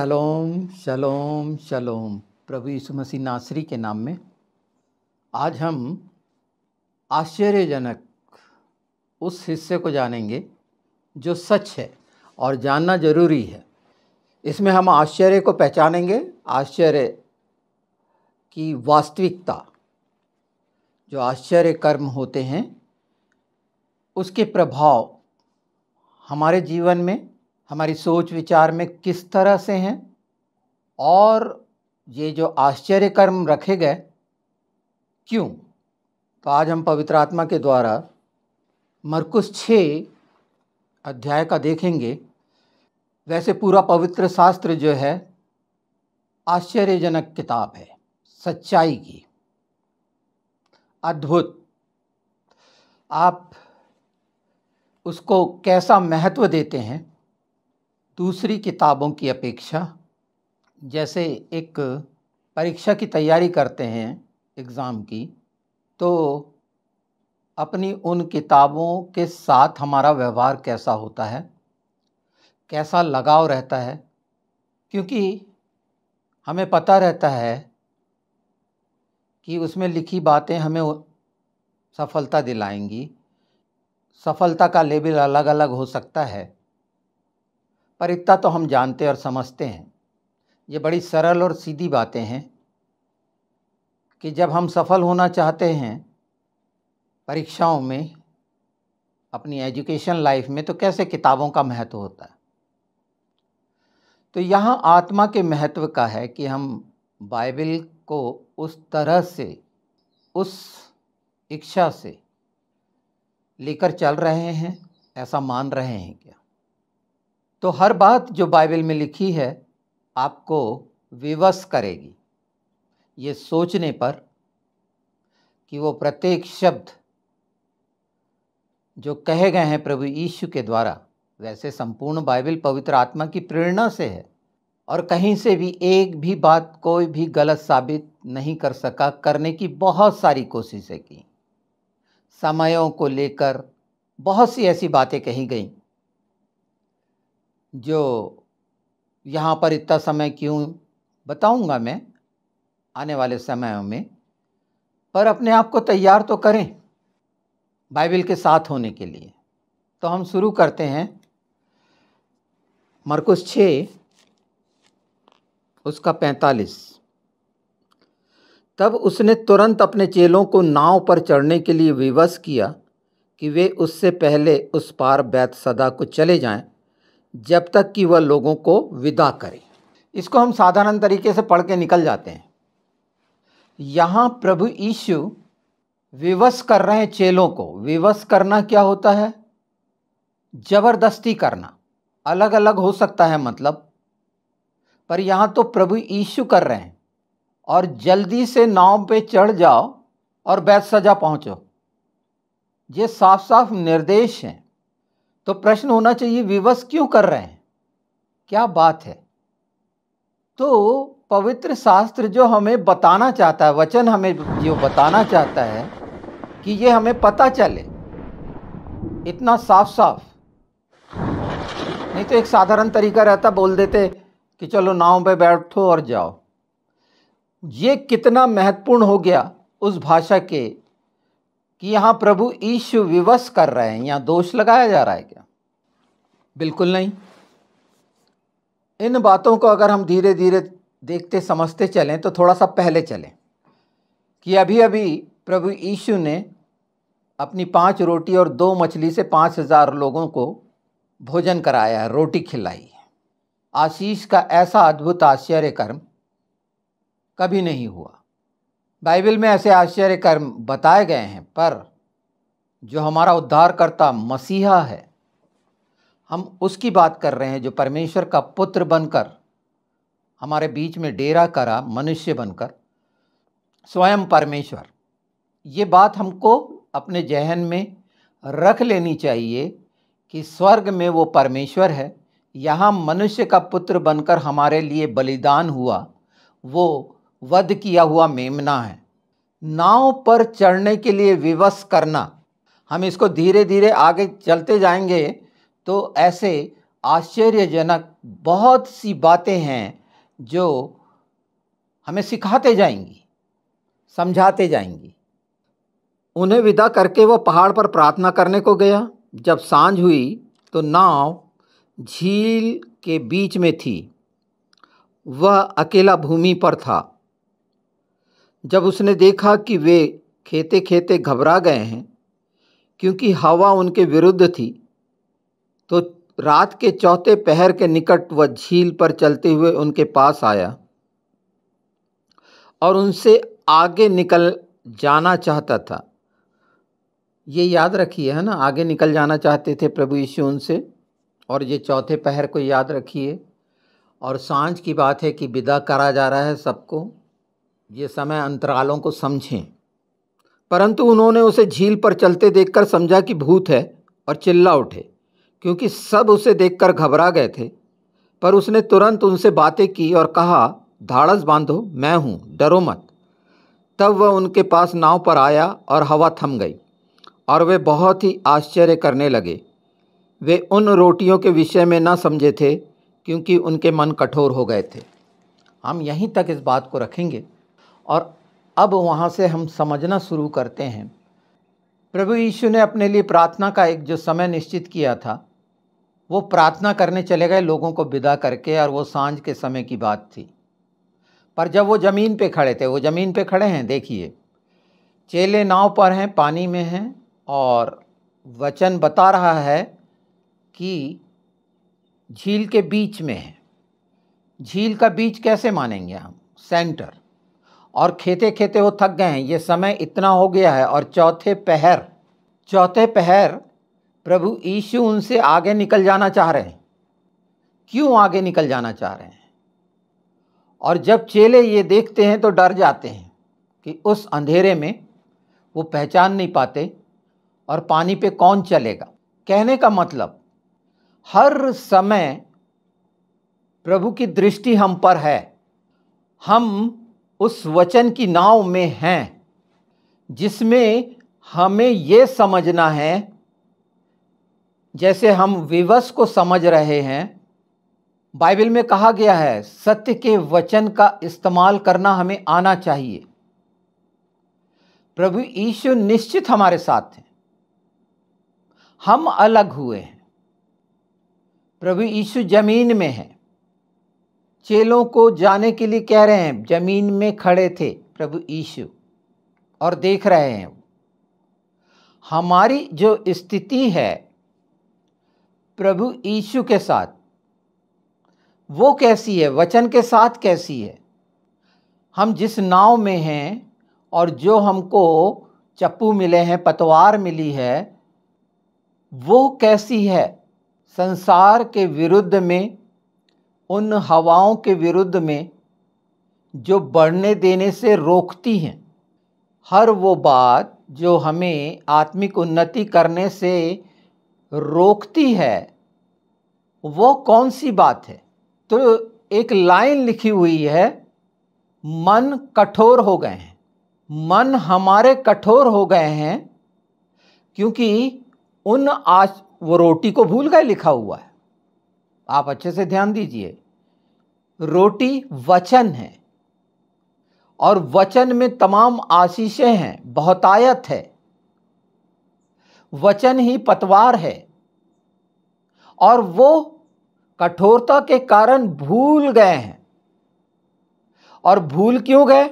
shalom शालोम शालोम प्रभु यीशु मसीह नासरी के नाम में आज हम आश्चर्यजनक उस हिस्से को जानेंगे जो सच है और जानना जरूरी है इसमें हम आश्चर्य को पहचानेंगे आश्चर्य की वास्तविकता जो आश्चर्य कर्म होते हैं उसके प्रभाव हमारे जीवन में हमारी सोच विचार में किस तरह से हैं और ये जो आश्चर्य कर्म रखे गए क्यों तो आज हम पवित्र आत्मा के द्वारा मरकुस छ अध्याय का देखेंगे वैसे पूरा पवित्र शास्त्र जो है आश्चर्यजनक किताब है सच्चाई की अद्भुत आप उसको कैसा महत्व देते हैं दूसरी किताबों की अपेक्षा जैसे एक परीक्षा की तैयारी करते हैं एग्ज़ाम की तो अपनी उन किताबों के साथ हमारा व्यवहार कैसा होता है कैसा लगाव रहता है क्योंकि हमें पता रहता है कि उसमें लिखी बातें हमें सफलता दिलाएंगी सफलता का लेबल अलग अलग हो सकता है पर इतना तो हम जानते और समझते हैं ये बड़ी सरल और सीधी बातें हैं कि जब हम सफल होना चाहते हैं परीक्षाओं में अपनी एजुकेशन लाइफ में तो कैसे किताबों का महत्व होता है तो यहाँ आत्मा के महत्व का है कि हम बाइबल को उस तरह से उस इच्छा से लेकर चल रहे हैं ऐसा मान रहे हैं क्या तो हर बात जो बाइबल में लिखी है आपको विवश करेगी ये सोचने पर कि वो प्रत्येक शब्द जो कहे गए हैं प्रभु यीशु के द्वारा वैसे संपूर्ण बाइबल पवित्र आत्मा की प्रेरणा से है और कहीं से भी एक भी बात कोई भी गलत साबित नहीं कर सका करने की बहुत सारी कोशिशें की समयों को लेकर बहुत सी ऐसी बातें कही गईं जो यहाँ पर इतना समय क्यों बताऊँगा मैं आने वाले समय में पर अपने आप को तैयार तो करें बाइबल के साथ होने के लिए तो हम शुरू करते हैं मरकुस छः उसका पैंतालीस तब उसने तुरंत अपने चेलों को नाव पर चढ़ने के लिए विवश किया कि वे उससे पहले उस पार बैत सदा को चले जाएं जब तक कि वह लोगों को विदा करे इसको हम साधारण तरीके से पढ़ के निकल जाते हैं यहाँ प्रभु यीशु विवश कर रहे हैं चेलों को विवश करना क्या होता है जबरदस्ती करना अलग अलग हो सकता है मतलब पर यहाँ तो प्रभु यीशु कर रहे हैं और जल्दी से नाव पे चढ़ जाओ और बैत सजा पहुँचो ये साफ साफ निर्देश हैं तो प्रश्न होना चाहिए विवश क्यों कर रहे हैं क्या बात है तो पवित्र शास्त्र जो हमें बताना चाहता है वचन हमें जो बताना चाहता है कि ये हमें पता चले इतना साफ साफ नहीं तो एक साधारण तरीका रहता बोल देते कि चलो नाव पे बैठो और जाओ ये कितना महत्वपूर्ण हो गया उस भाषा के कि यहाँ प्रभु ईशु विवश कर रहे हैं यहाँ दोष लगाया जा रहा है क्या बिल्कुल नहीं इन बातों को अगर हम धीरे धीरे देखते समझते चलें तो थोड़ा सा पहले चलें कि अभी अभी प्रभु यीशु ने अपनी पांच रोटी और दो मछली से पाँच हज़ार लोगों को भोजन कराया है रोटी खिलाई है आशीष का ऐसा अद्भुत आश्चर्य कर्म कभी नहीं हुआ बाइबल में ऐसे आश्चर्य कर्म बताए गए हैं पर जो हमारा उद्धारकर्ता मसीहा है हम उसकी बात कर रहे हैं जो परमेश्वर का पुत्र बनकर हमारे बीच में डेरा करा मनुष्य बनकर स्वयं परमेश्वर ये बात हमको अपने जहन में रख लेनी चाहिए कि स्वर्ग में वो परमेश्वर है यहाँ मनुष्य का पुत्र बनकर हमारे लिए बलिदान हुआ वो वध किया हुआ मेमना है नाव पर चढ़ने के लिए विवश करना हम इसको धीरे धीरे आगे चलते जाएंगे तो ऐसे आश्चर्यजनक बहुत सी बातें हैं जो हमें सिखाते जाएंगी समझाते जाएंगी उन्हें विदा करके वह पहाड़ पर प्रार्थना करने को गया जब सांझ हुई तो नाव झील के बीच में थी वह अकेला भूमि पर था जब उसने देखा कि वे खेते खेते घबरा गए हैं क्योंकि हवा उनके विरुद्ध थी तो रात के चौथे पहर के निकट वह झील पर चलते हुए उनके पास आया और उनसे आगे निकल जाना चाहता था ये याद रखिए है ना आगे निकल जाना चाहते थे प्रभु यीशु उनसे और ये चौथे पहर को याद रखिए और सांझ की बात है कि विदा करा जा रहा है सबको ये समय अंतरालों को समझें परंतु उन्होंने उसे झील पर चलते देखकर समझा कि भूत है और चिल्ला उठे क्योंकि सब उसे देखकर घबरा गए थे पर उसने तुरंत उनसे बातें की और कहा धाड़स बांधो मैं हूँ डरो मत तब वह उनके पास नाव पर आया और हवा थम गई और वे बहुत ही आश्चर्य करने लगे वे उन रोटियों के विषय में ना समझे थे क्योंकि उनके मन कठोर हो गए थे हम यहीं तक इस बात को रखेंगे और अब वहाँ से हम समझना शुरू करते हैं प्रभु यीशु ने अपने लिए प्रार्थना का एक जो समय निश्चित किया था वो प्रार्थना करने चले गए लोगों को विदा करके और वो सांझ के समय की बात थी पर जब वो ज़मीन पे खड़े थे वो ज़मीन पे खड़े हैं देखिए चेले नाव पर हैं पानी में हैं और वचन बता रहा है कि झील के बीच में है झील का बीच कैसे मानेंगे हम सेंटर और खेते खेते वो थक गए हैं ये समय इतना हो गया है और चौथे पहर चौथे पहर प्रभु यीशु उनसे आगे निकल जाना चाह रहे हैं क्यों आगे निकल जाना चाह रहे हैं और जब चेले ये देखते हैं तो डर जाते हैं कि उस अंधेरे में वो पहचान नहीं पाते और पानी पे कौन चलेगा कहने का मतलब हर समय प्रभु की दृष्टि हम पर है हम उस वचन की नाव में हैं जिसमें हमें ये समझना है जैसे हम विवश को समझ रहे हैं बाइबल में कहा गया है सत्य के वचन का इस्तेमाल करना हमें आना चाहिए प्रभु यीशु निश्चित हमारे साथ हैं हम अलग हुए हैं प्रभु यीशु जमीन में हैं चेलों को जाने के लिए कह रहे हैं जमीन में खड़े थे प्रभु यीशु और देख रहे हैं हमारी जो स्थिति है प्रभु यीशु के साथ वो कैसी है वचन के साथ कैसी है हम जिस नाव में हैं और जो हमको चप्पू मिले हैं पतवार मिली है वो कैसी है संसार के विरुद्ध में उन हवाओं के विरुद्ध में जो बढ़ने देने से रोकती हैं हर वो बात जो हमें आत्मिक उन्नति करने से रोकती है वो कौन सी बात है तो एक लाइन लिखी हुई है मन कठोर हो गए हैं मन हमारे कठोर हो गए हैं क्योंकि उन आज वो रोटी को भूल गए लिखा हुआ है आप अच्छे से ध्यान दीजिए रोटी वचन है और वचन में तमाम आशीषें हैं बहुतायत है वचन ही पतवार है और वो कठोरता के कारण भूल गए हैं और भूल क्यों गए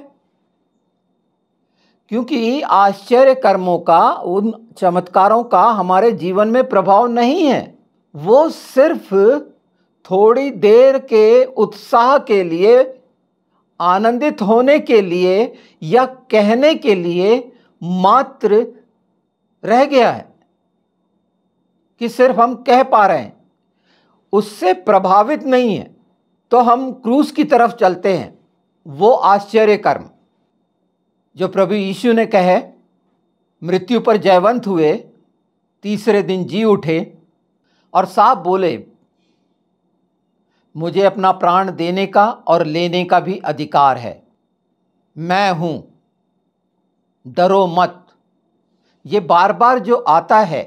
क्योंकि आश्चर्य कर्मों का उन चमत्कारों का हमारे जीवन में प्रभाव नहीं है वो सिर्फ थोड़ी देर के उत्साह के लिए आनंदित होने के लिए या कहने के लिए मात्र रह गया है कि सिर्फ हम कह पा रहे हैं उससे प्रभावित नहीं है तो हम क्रूस की तरफ चलते हैं वो आश्चर्य कर्म जो प्रभु यीशु ने कहे मृत्यु पर जयवंत हुए तीसरे दिन जी उठे और साफ बोले मुझे अपना प्राण देने का और लेने का भी अधिकार है मैं हूँ डरो मत ये बार बार जो आता है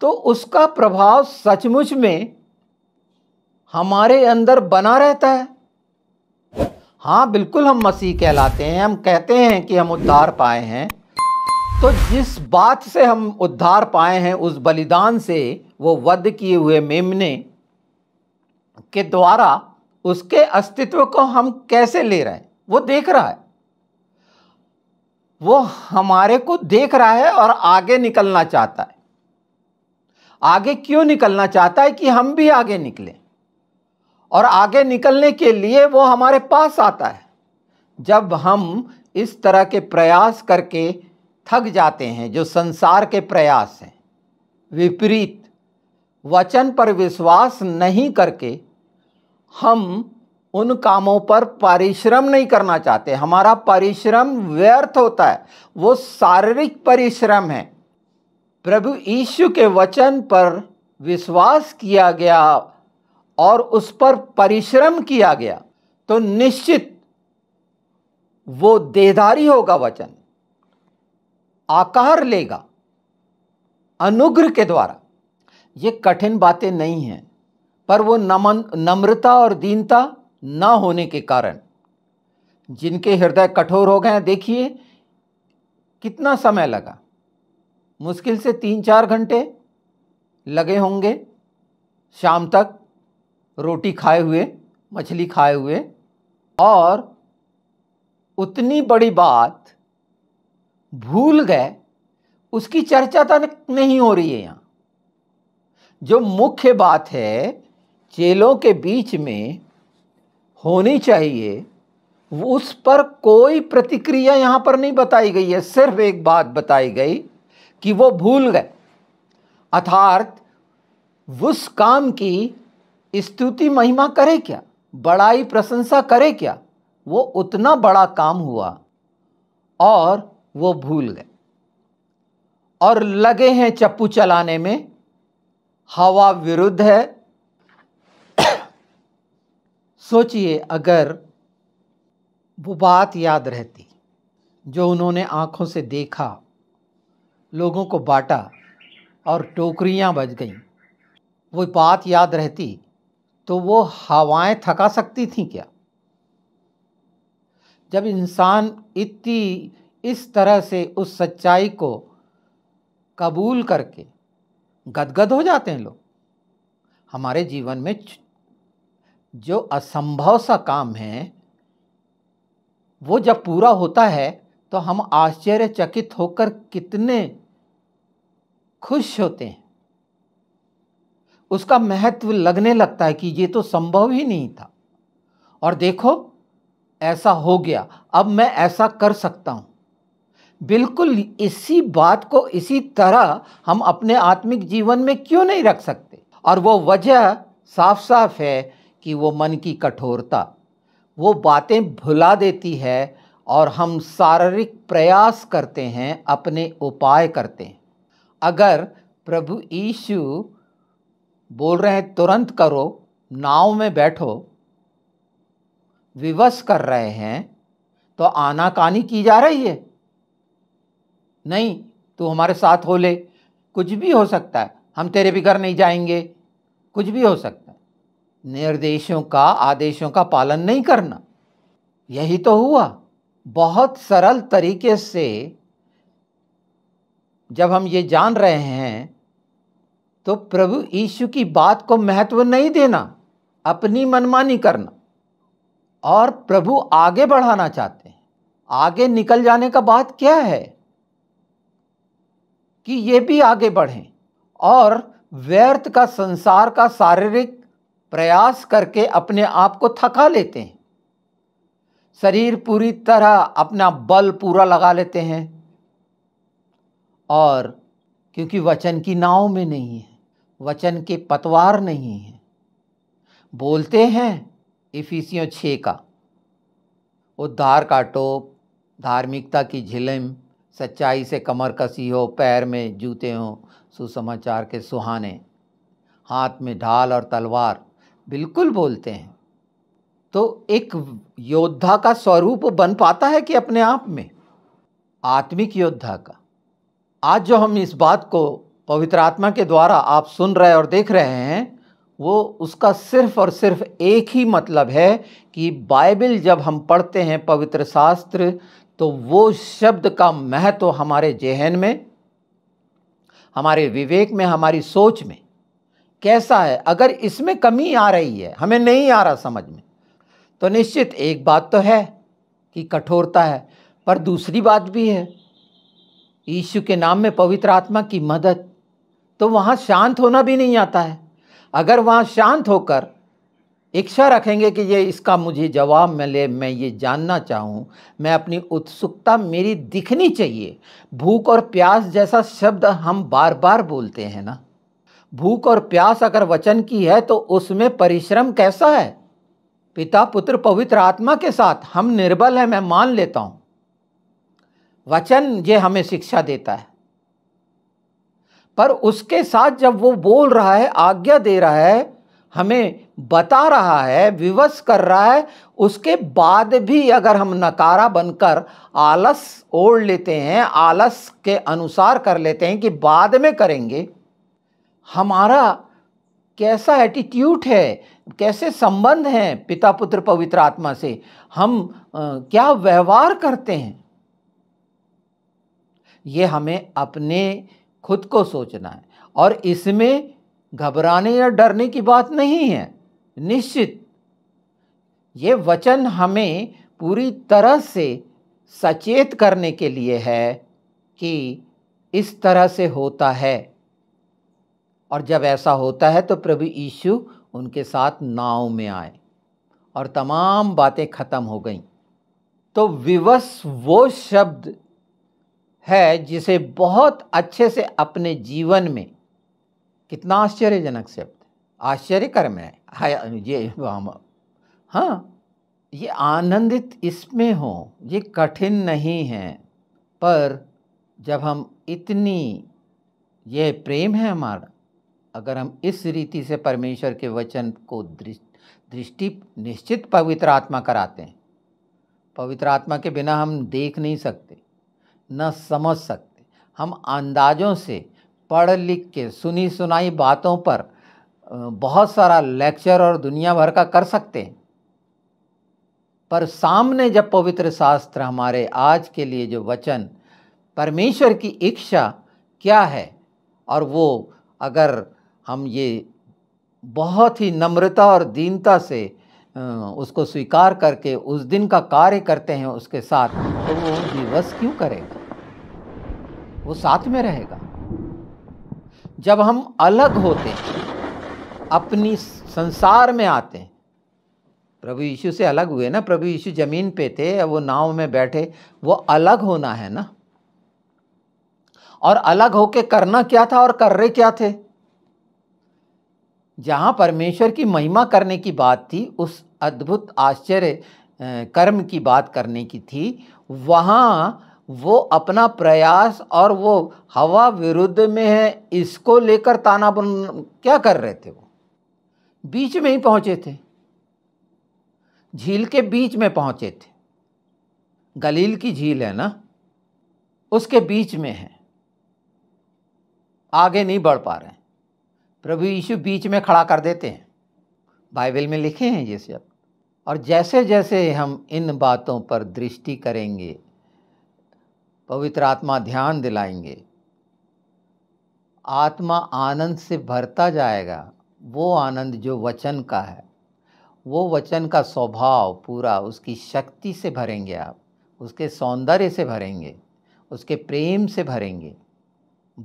तो उसका प्रभाव सचमुच में हमारे अंदर बना रहता है हाँ बिल्कुल हम मसीह कहलाते हैं हम कहते हैं कि हम उद्धार पाए हैं तो जिस बात से हम उद्धार पाए हैं उस बलिदान से वो वध किए हुए मेमने के द्वारा उसके अस्तित्व को हम कैसे ले रहे हैं वो देख रहा है वो हमारे को देख रहा है और आगे निकलना चाहता है आगे क्यों निकलना चाहता है कि हम भी आगे निकलें और आगे निकलने के लिए वो हमारे पास आता है जब हम इस तरह के प्रयास करके थक जाते हैं जो संसार के प्रयास हैं विपरीत वचन पर विश्वास नहीं करके हम उन कामों पर परिश्रम नहीं करना चाहते हमारा परिश्रम व्यर्थ होता है वो शारीरिक परिश्रम है प्रभु यीशु के वचन पर विश्वास किया गया और उस पर परिश्रम किया गया तो निश्चित वो देदारी होगा वचन आकार लेगा अनुग्रह के द्वारा ये कठिन बातें नहीं हैं पर वो नमन नम्रता और दीनता ना होने के कारण जिनके हृदय कठोर हो गए देखिए कितना समय लगा मुश्किल से तीन चार घंटे लगे होंगे शाम तक रोटी खाए हुए मछली खाए हुए और उतनी बड़ी बात भूल गए उसकी चर्चा तक नहीं हो रही है यहाँ जो मुख्य बात है चेलों के बीच में होनी चाहिए उस पर कोई प्रतिक्रिया यहाँ पर नहीं बताई गई है सिर्फ एक बात बताई गई कि वो भूल गए अर्थात उस काम की स्तुति महिमा करे क्या बड़ाई प्रशंसा करे क्या वो उतना बड़ा काम हुआ और वो भूल गए और लगे हैं चप्पू चलाने में हवा विरुद्ध है सोचिए अगर वो बात याद रहती जो उन्होंने आँखों से देखा लोगों को बांटा और टोकरियाँ बज गईं वो बात याद रहती तो वो हवाएं थका सकती थीं क्या जब इंसान इतनी इस तरह से उस सच्चाई को कबूल करके गदगद हो जाते हैं लोग हमारे जीवन में जो असंभव सा काम है वो जब पूरा होता है तो हम आश्चर्यचकित होकर कितने खुश होते हैं उसका महत्व लगने लगता है कि ये तो संभव ही नहीं था और देखो ऐसा हो गया अब मैं ऐसा कर सकता हूँ बिल्कुल इसी बात को इसी तरह हम अपने आत्मिक जीवन में क्यों नहीं रख सकते और वो वजह साफ साफ है कि वो मन की कठोरता वो बातें भुला देती है और हम शारीरिक प्रयास करते हैं अपने उपाय करते हैं अगर प्रभु यीशु बोल रहे हैं तुरंत करो नाव में बैठो विवश कर रहे हैं तो आनाकानी की जा रही है नहीं तू हमारे साथ हो ले कुछ भी हो सकता है हम तेरे भी घर नहीं जाएंगे कुछ भी हो सकता है निर्देशों का आदेशों का पालन नहीं करना यही तो हुआ बहुत सरल तरीके से जब हम ये जान रहे हैं तो प्रभु यीशु की बात को महत्व नहीं देना अपनी मनमानी करना और प्रभु आगे बढ़ाना चाहते हैं आगे निकल जाने का बात क्या है कि ये भी आगे बढ़ें और व्यर्थ का संसार का शारीरिक प्रयास करके अपने आप को थका लेते हैं शरीर पूरी तरह अपना बल पूरा लगा लेते हैं और क्योंकि वचन की नाव में नहीं है वचन के पतवार नहीं है बोलते हैं इफिसियों छ का उद्धार का टोप धार्मिकता की झिलम सच्चाई से कमर कसी हो पैर में जूते हो सुसमाचार के सुहाने हाथ में ढाल और तलवार बिल्कुल बोलते हैं तो एक योद्धा का स्वरूप बन पाता है कि अपने आप में आत्मिक योद्धा का आज जो हम इस बात को पवित्र आत्मा के द्वारा आप सुन रहे और देख रहे हैं वो उसका सिर्फ और सिर्फ एक ही मतलब है कि बाइबल जब हम पढ़ते हैं पवित्र शास्त्र तो वो शब्द का महत्व हमारे जेहन में हमारे विवेक में हमारी सोच में कैसा है अगर इसमें कमी आ रही है हमें नहीं आ रहा समझ में तो निश्चित एक बात तो है कि कठोरता है पर दूसरी बात भी है यीशु के नाम में पवित्र आत्मा की मदद तो वहाँ शांत होना भी नहीं आता है अगर वहाँ शांत होकर इच्छा रखेंगे कि ये इसका मुझे जवाब मिले मैं ये जानना चाहूँ मैं अपनी उत्सुकता मेरी दिखनी चाहिए भूख और प्यास जैसा शब्द हम बार बार बोलते हैं ना भूख और प्यास अगर वचन की है तो उसमें परिश्रम कैसा है पिता पुत्र पवित्र आत्मा के साथ हम निर्बल हैं मैं मान लेता हूं वचन ये हमें शिक्षा देता है पर उसके साथ जब वो बोल रहा है आज्ञा दे रहा है हमें बता रहा है विवश कर रहा है उसके बाद भी अगर हम नकारा बनकर आलस ओढ़ लेते हैं आलस के अनुसार कर लेते हैं कि बाद में करेंगे हमारा कैसा एटीट्यूड है कैसे संबंध हैं पिता पुत्र पवित्र आत्मा से हम आ, क्या व्यवहार करते हैं ये हमें अपने खुद को सोचना है और इसमें घबराने या डरने की बात नहीं है निश्चित ये वचन हमें पूरी तरह से सचेत करने के लिए है कि इस तरह से होता है और जब ऐसा होता है तो प्रभु यीशु उनके साथ नाव में आए और तमाम बातें ख़त्म हो गई तो विवश वो शब्द है जिसे बहुत अच्छे से अपने जीवन में कितना आश्चर्यजनक शब्द आश्चर्य कर्म है ये हाँ ये आनंदित इसमें हो ये कठिन नहीं है पर जब हम इतनी ये प्रेम है हमारा अगर हम इस रीति से परमेश्वर के वचन को दृष्टि निश्चित पवित्र आत्मा कराते हैं पवित्र आत्मा के बिना हम देख नहीं सकते न समझ सकते हम अंदाजों से पढ़ लिख के सुनी सुनाई बातों पर बहुत सारा लेक्चर और दुनिया भर का कर सकते हैं पर सामने जब पवित्र शास्त्र हमारे आज के लिए जो वचन परमेश्वर की इच्छा क्या है और वो अगर हम ये बहुत ही नम्रता और दीनता से उसको स्वीकार करके उस दिन का कार्य करते हैं उसके साथ तो वो दिवस क्यों करेगा वो साथ में रहेगा जब हम अलग होते हैं अपनी संसार में आते हैं प्रभु यीशु से अलग हुए ना प्रभु यीशु जमीन पे थे वो नाव में बैठे वो अलग होना है ना और अलग होके करना क्या था और कर रहे क्या थे जहाँ परमेश्वर की महिमा करने की बात थी उस अद्भुत आश्चर्य कर्म की बात करने की थी वहाँ वो अपना प्रयास और वो हवा विरुद्ध में है इसको लेकर ताना बन क्या कर रहे थे वो बीच में ही पहुँचे थे झील के बीच में पहुँचे थे गलील की झील है ना उसके बीच में है आगे नहीं बढ़ पा रहे हैं प्रभु यीशु बीच में खड़ा कर देते हैं बाइबल में लिखे हैं ये सब और जैसे जैसे हम इन बातों पर दृष्टि करेंगे पवित्र आत्मा ध्यान दिलाएंगे आत्मा आनंद से भरता जाएगा वो आनंद जो वचन का है वो वचन का स्वभाव पूरा उसकी शक्ति से भरेंगे आप उसके सौंदर्य से भरेंगे उसके प्रेम से भरेंगे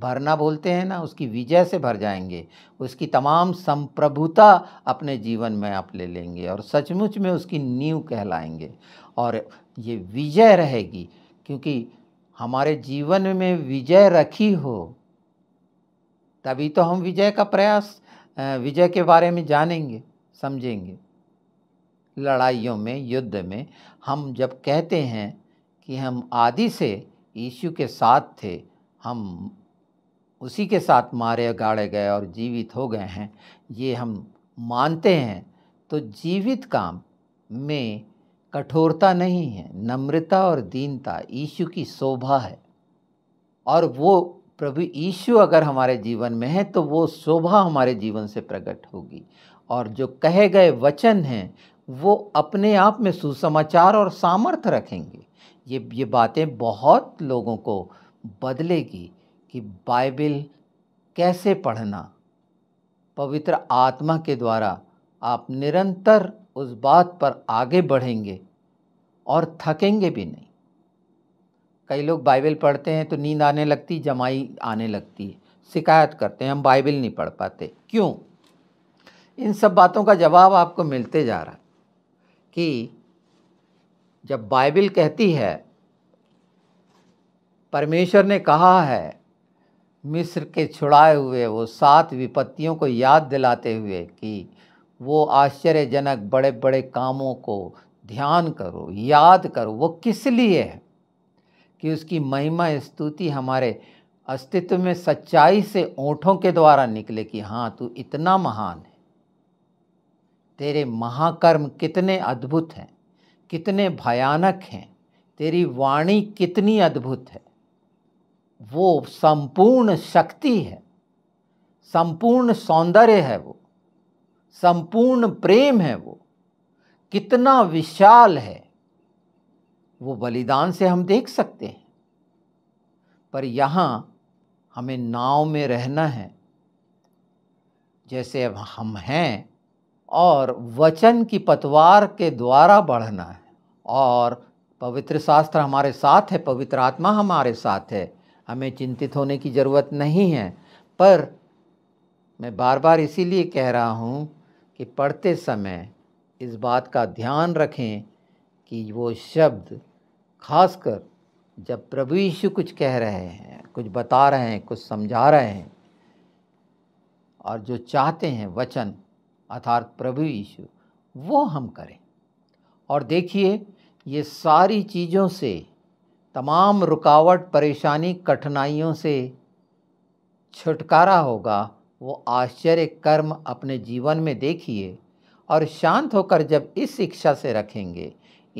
भरना बोलते हैं ना उसकी विजय से भर जाएंगे उसकी तमाम संप्रभुता अपने जीवन में आप ले लेंगे और सचमुच में उसकी नींव कहलाएंगे और ये विजय रहेगी क्योंकि हमारे जीवन में विजय रखी हो तभी तो हम विजय का प्रयास विजय के बारे में जानेंगे समझेंगे लड़ाइयों में युद्ध में हम जब कहते हैं कि हम आदि से यीशु के साथ थे हम उसी के साथ मारे गाड़े गए और जीवित हो गए हैं ये हम मानते हैं तो जीवित काम में कठोरता नहीं है नम्रता और दीनता ईशु की शोभा है और वो प्रभु ईशु अगर हमारे जीवन में है तो वो शोभा हमारे जीवन से प्रकट होगी और जो कहे गए वचन हैं वो अपने आप में सुसमाचार और सामर्थ्य रखेंगे ये ये बातें बहुत लोगों को बदलेगी कि बाइबिल कैसे पढ़ना पवित्र आत्मा के द्वारा आप निरंतर उस बात पर आगे बढ़ेंगे और थकेंगे भी नहीं कई लोग बाइबल पढ़ते हैं तो नींद आने लगती जमाई आने लगती है शिकायत करते हैं हम बाइबल नहीं पढ़ पाते क्यों इन सब बातों का जवाब आपको मिलते जा रहा है कि जब बाइबल कहती है परमेश्वर ने कहा है मिस्र के छुड़ाए हुए वो सात विपत्तियों को याद दिलाते हुए कि वो आश्चर्यजनक बड़े बड़े कामों को ध्यान करो याद करो वो किस लिए है कि उसकी महिमा स्तुति हमारे अस्तित्व में सच्चाई से ओठों के द्वारा निकले कि हाँ तू इतना महान है तेरे महाकर्म कितने अद्भुत हैं कितने भयानक हैं तेरी वाणी कितनी अद्भुत है वो संपूर्ण शक्ति है संपूर्ण सौंदर्य है वो संपूर्ण प्रेम है वो कितना विशाल है वो बलिदान से हम देख सकते हैं पर यहाँ हमें नाव में रहना है जैसे अब हम हैं और वचन की पतवार के द्वारा बढ़ना है और पवित्र शास्त्र हमारे साथ है पवित्र आत्मा हमारे साथ है हमें चिंतित होने की ज़रूरत नहीं है पर मैं बार बार इसीलिए कह रहा हूँ कि पढ़ते समय इस बात का ध्यान रखें कि वो शब्द खासकर जब प्रभु यीशु कुछ कह रहे हैं कुछ बता रहे हैं कुछ समझा रहे हैं और जो चाहते हैं वचन अर्थात प्रभु यीशु वो हम करें और देखिए ये सारी चीज़ों से तमाम रुकावट परेशानी कठिनाइयों से छुटकारा होगा वो आश्चर्य कर्म अपने जीवन में देखिए और शांत होकर जब इस शिक्षा से रखेंगे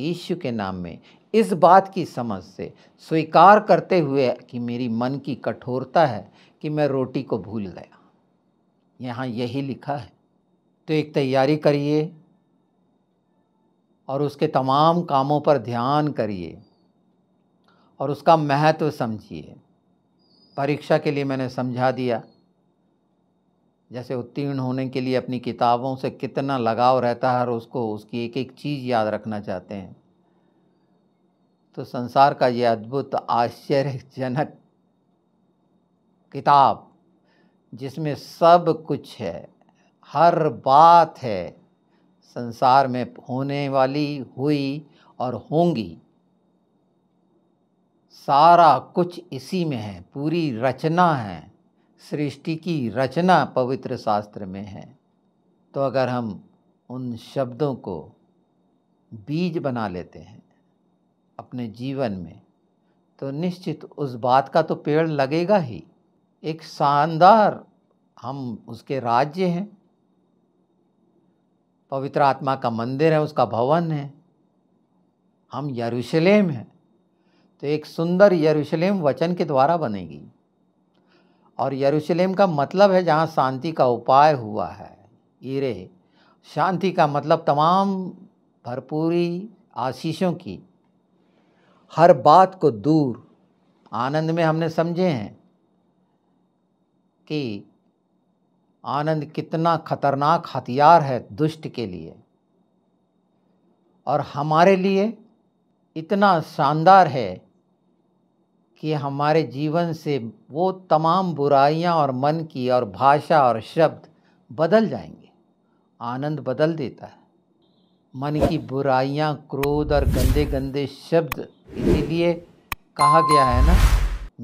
ईश्व के नाम में इस बात की समझ से स्वीकार करते हुए कि मेरी मन की कठोरता है कि मैं रोटी को भूल गया यहाँ यही लिखा है तो एक तैयारी करिए और उसके तमाम कामों पर ध्यान करिए और उसका महत्व समझिए परीक्षा के लिए मैंने समझा दिया जैसे उत्तीर्ण होने के लिए अपनी किताबों से कितना लगाव रहता है और उसको उसकी एक एक चीज़ याद रखना चाहते हैं तो संसार का ये अद्भुत आश्चर्यजनक किताब जिसमें सब कुछ है हर बात है संसार में होने वाली हुई और होंगी सारा कुछ इसी में है पूरी रचना है सृष्टि की रचना पवित्र शास्त्र में है तो अगर हम उन शब्दों को बीज बना लेते हैं अपने जीवन में तो निश्चित उस बात का तो पेड़ लगेगा ही एक शानदार हम उसके राज्य हैं पवित्र आत्मा का मंदिर है उसका भवन है हम यरूशलेम हैं तो एक सुंदर यरूशलेम वचन के द्वारा बनेगी और यरूशलेम का मतलब है जहाँ शांति का उपाय हुआ है ईरे शांति का मतलब तमाम भरपूरी आशीषों की हर बात को दूर आनंद में हमने समझे हैं कि आनंद कितना खतरनाक हथियार है दुष्ट के लिए और हमारे लिए इतना शानदार है कि हमारे जीवन से वो तमाम बुराइयां और मन की और भाषा और शब्द बदल जाएंगे आनंद बदल देता है मन की बुराइयां क्रोध और गंदे गंदे शब्द इसीलिए कहा गया है ना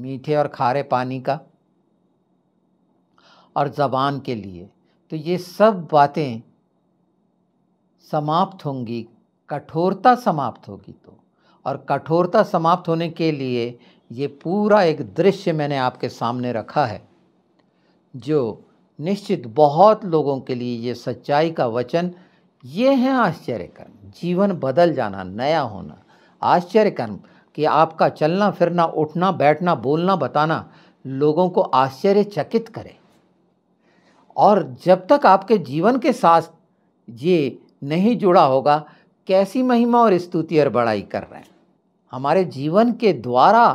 मीठे और खारे पानी का और ज़बान के लिए तो ये सब बातें समाप्त होंगी कठोरता समाप्त होगी तो और कठोरता समाप्त होने के लिए ये पूरा एक दृश्य मैंने आपके सामने रखा है जो निश्चित बहुत लोगों के लिए ये सच्चाई का वचन ये है आश्चर्य कर्म जीवन बदल जाना नया होना आश्चर्य कर्म कि आपका चलना फिरना उठना बैठना बोलना बताना लोगों को आश्चर्यचकित करे और जब तक आपके जीवन के साथ ये नहीं जुड़ा होगा कैसी महिमा और स्तुति और बड़ाई कर रहे हैं हमारे जीवन के द्वारा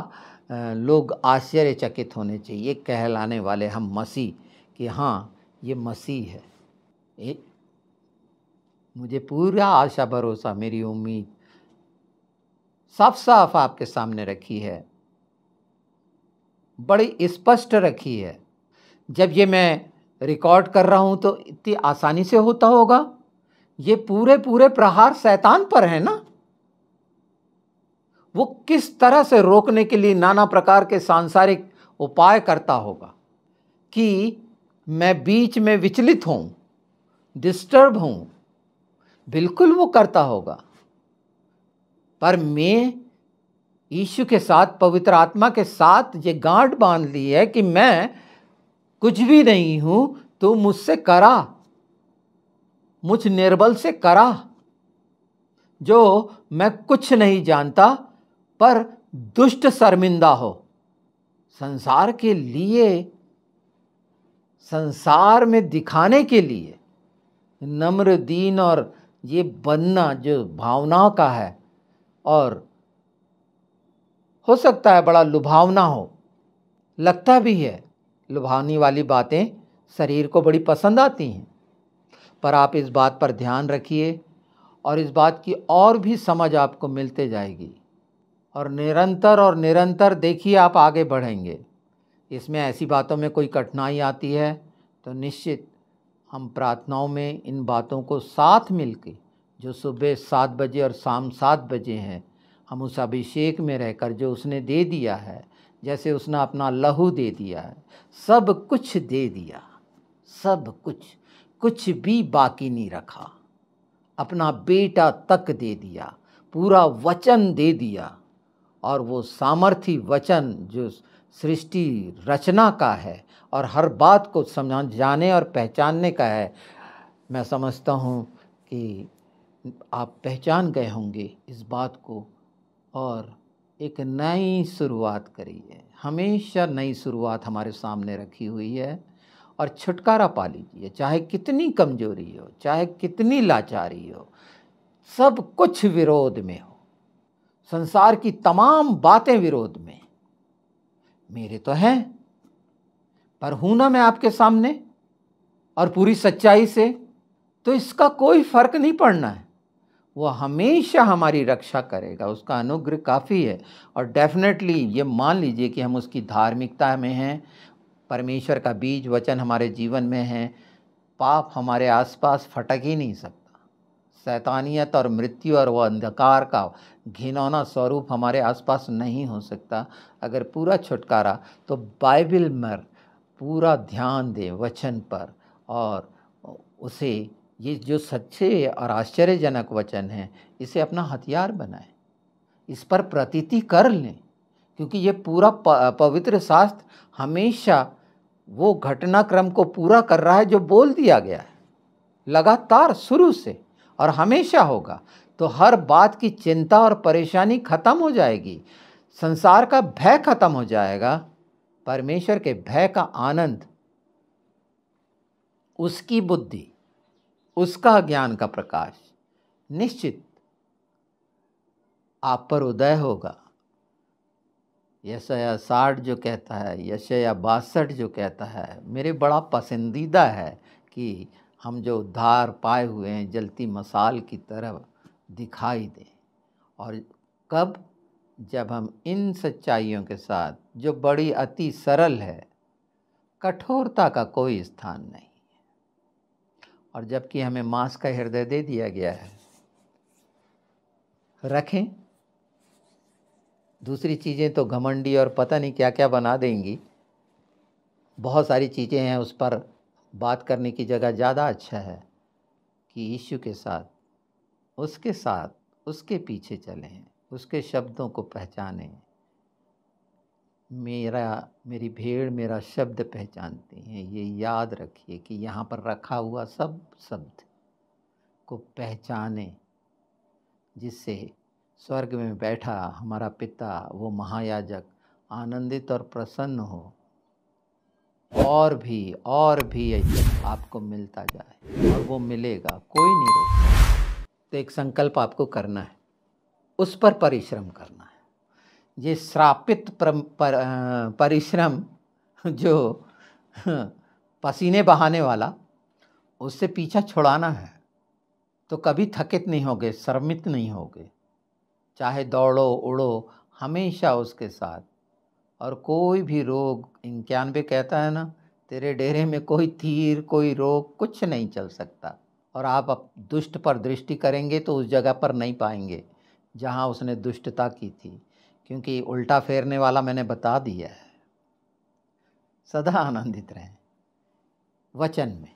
लोग आश्चर्यचकित होने चाहिए कहलाने वाले हम मसीह कि हाँ ये मसीह है ए, मुझे पूरा आशा भरोसा मेरी उम्मीद साफ साफ आपके सामने रखी है बड़ी स्पष्ट रखी है जब ये मैं रिकॉर्ड कर रहा हूँ तो इतनी आसानी से होता होगा ये पूरे पूरे प्रहार शैतान पर है ना वो किस तरह से रोकने के लिए नाना प्रकार के सांसारिक उपाय करता होगा कि मैं बीच में विचलित हूँ डिस्टर्ब हूँ बिल्कुल वो करता होगा पर मैं यीशु के साथ पवित्र आत्मा के साथ ये गांठ बांध ली है कि मैं कुछ भी नहीं हूँ तो मुझसे करा मुझ निर्बल से करा जो मैं कुछ नहीं जानता पर दुष्ट शर्मिंदा हो संसार के लिए संसार में दिखाने के लिए नम्र दीन और ये बनना जो भावनाओं का है और हो सकता है बड़ा लुभावना हो लगता भी है लुभावनी वाली बातें शरीर को बड़ी पसंद आती हैं पर आप इस बात पर ध्यान रखिए और इस बात की और भी समझ आपको मिलते जाएगी और निरंतर और निरंतर देखिए आप आगे बढ़ेंगे इसमें ऐसी बातों में कोई कठिनाई आती है तो निश्चित हम प्रार्थनाओं में इन बातों को साथ मिलके जो सुबह सात बजे और शाम सात बजे हैं हम उस अभिषेक में रहकर जो उसने दे दिया है जैसे उसने अपना लहू दे दिया है सब कुछ दे दिया सब कुछ कुछ भी बाकी नहीं रखा अपना बेटा तक दे दिया पूरा वचन दे दिया और वो सामर्थ्य वचन जो सृष्टि रचना का है और हर बात को समझा जाने और पहचानने का है मैं समझता हूँ कि आप पहचान गए होंगे इस बात को और एक नई शुरुआत करी है हमेशा नई शुरुआत हमारे सामने रखी हुई है और छुटकारा पा लीजिए चाहे कितनी कमजोरी हो चाहे कितनी लाचारी हो सब कुछ विरोध में हो संसार की तमाम बातें विरोध में मेरे तो हैं पर हूं ना मैं आपके सामने और पूरी सच्चाई से तो इसका कोई फर्क नहीं पड़ना है वो हमेशा हमारी रक्षा करेगा उसका अनुग्रह काफ़ी है और डेफिनेटली ये मान लीजिए कि हम उसकी धार्मिकता में हैं परमेश्वर का बीज वचन हमारे जीवन में है पाप हमारे आसपास फटक ही नहीं सकता शैतानियत और मृत्यु और वह अंधकार का घिनौना स्वरूप हमारे आसपास नहीं हो सकता अगर पूरा छुटकारा तो बाइबिल में पूरा ध्यान दें वचन पर और उसे ये जो सच्चे और आश्चर्यजनक वचन है इसे अपना हथियार बनाए इस पर प्रतीति कर लें क्योंकि ये पूरा पवित्र शास्त्र हमेशा वो घटनाक्रम को पूरा कर रहा है जो बोल दिया गया है लगातार शुरू से और हमेशा होगा तो हर बात की चिंता और परेशानी खत्म हो जाएगी संसार का भय खत्म हो जाएगा परमेश्वर के भय का आनंद उसकी बुद्धि उसका ज्ञान का प्रकाश निश्चित आप पर उदय होगा यशया साठ जो कहता है यशया बासठ जो कहता है मेरे बड़ा पसंदीदा है कि हम जो उद्धार पाए हुए हैं जलती मसाल की तरह दिखाई दें और कब जब हम इन सच्चाइयों के साथ जो बड़ी अति सरल है कठोरता का कोई स्थान नहीं और जबकि हमें मांस का हृदय दे दिया गया है रखें दूसरी चीज़ें तो घमंडी और पता नहीं क्या क्या बना देंगी बहुत सारी चीज़ें हैं उस पर बात करने की जगह ज़्यादा अच्छा है कि यीशु के साथ उसके साथ उसके पीछे चलें उसके शब्दों को पहचानें मेरा मेरी भेड़ मेरा शब्द पहचानती हैं ये याद रखिए कि यहाँ पर रखा हुआ सब शब्द को पहचाने जिससे स्वर्ग में बैठा हमारा पिता वो महायाजक आनंदित और प्रसन्न हो और भी और भी आपको मिलता जाए और वो मिलेगा कोई नहीं रोक तो एक संकल्प आपको करना है उस पर परिश्रम करना है ये श्रापित पर, पर, परिश्रम जो पसीने बहाने वाला उससे पीछा छुड़ाना है तो कभी थकित नहीं होगे श्रमित नहीं होगे चाहे दौड़ो उड़ो हमेशा उसके साथ और कोई भी रोग इक्यानवे कहता है ना तेरे डेरे में कोई तीर कोई रोग कुछ नहीं चल सकता और आप अब दुष्ट पर दृष्टि करेंगे तो उस जगह पर नहीं पाएंगे जहाँ उसने दुष्टता की थी क्योंकि उल्टा फेरने वाला मैंने बता दिया है सदा आनंदित रहें वचन में